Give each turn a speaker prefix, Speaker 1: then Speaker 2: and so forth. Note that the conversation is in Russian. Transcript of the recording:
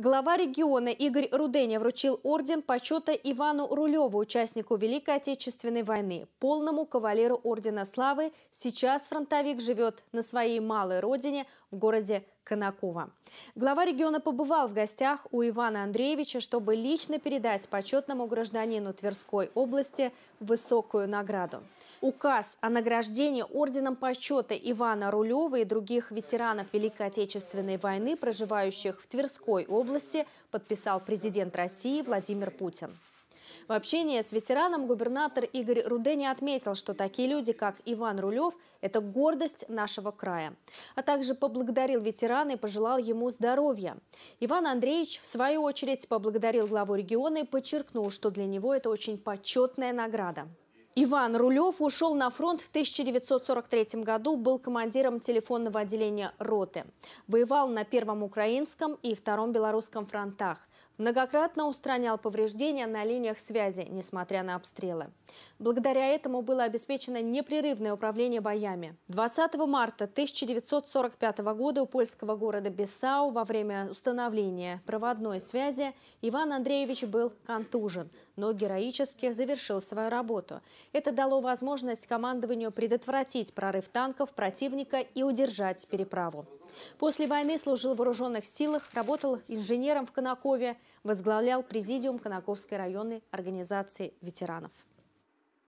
Speaker 1: Глава региона Игорь Руденя вручил орден почета Ивану Рулеву, участнику Великой Отечественной войны, полному кавалеру Ордена Славы. Сейчас фронтовик живет на своей малой родине в городе Конакова. Глава региона побывал в гостях у Ивана Андреевича, чтобы лично передать почетному гражданину Тверской области высокую награду. Указ о награждении орденом почета Ивана Рулева и других ветеранов Великой Отечественной войны, проживающих в Тверской области, подписал президент России Владимир Путин. В общении с ветераном губернатор Игорь Рудени отметил, что такие люди, как Иван Рулев, это гордость нашего края. А также поблагодарил ветерана и пожелал ему здоровья. Иван Андреевич, в свою очередь, поблагодарил главу региона и подчеркнул, что для него это очень почетная награда. Иван Рулев ушел на фронт в 1943 году, был командиром телефонного отделения роты. Воевал на Первом Украинском и Втором Белорусском фронтах. Многократно устранял повреждения на линиях связи, несмотря на обстрелы. Благодаря этому было обеспечено непрерывное управление боями. 20 марта 1945 года у польского города Бесау во время установления проводной связи Иван Андреевич был контужен – но героически завершил свою работу. Это дало возможность командованию предотвратить прорыв танков противника и удержать переправу. После войны служил в вооруженных силах, работал инженером в Конакове, возглавлял президиум Конаковской районной организации ветеранов.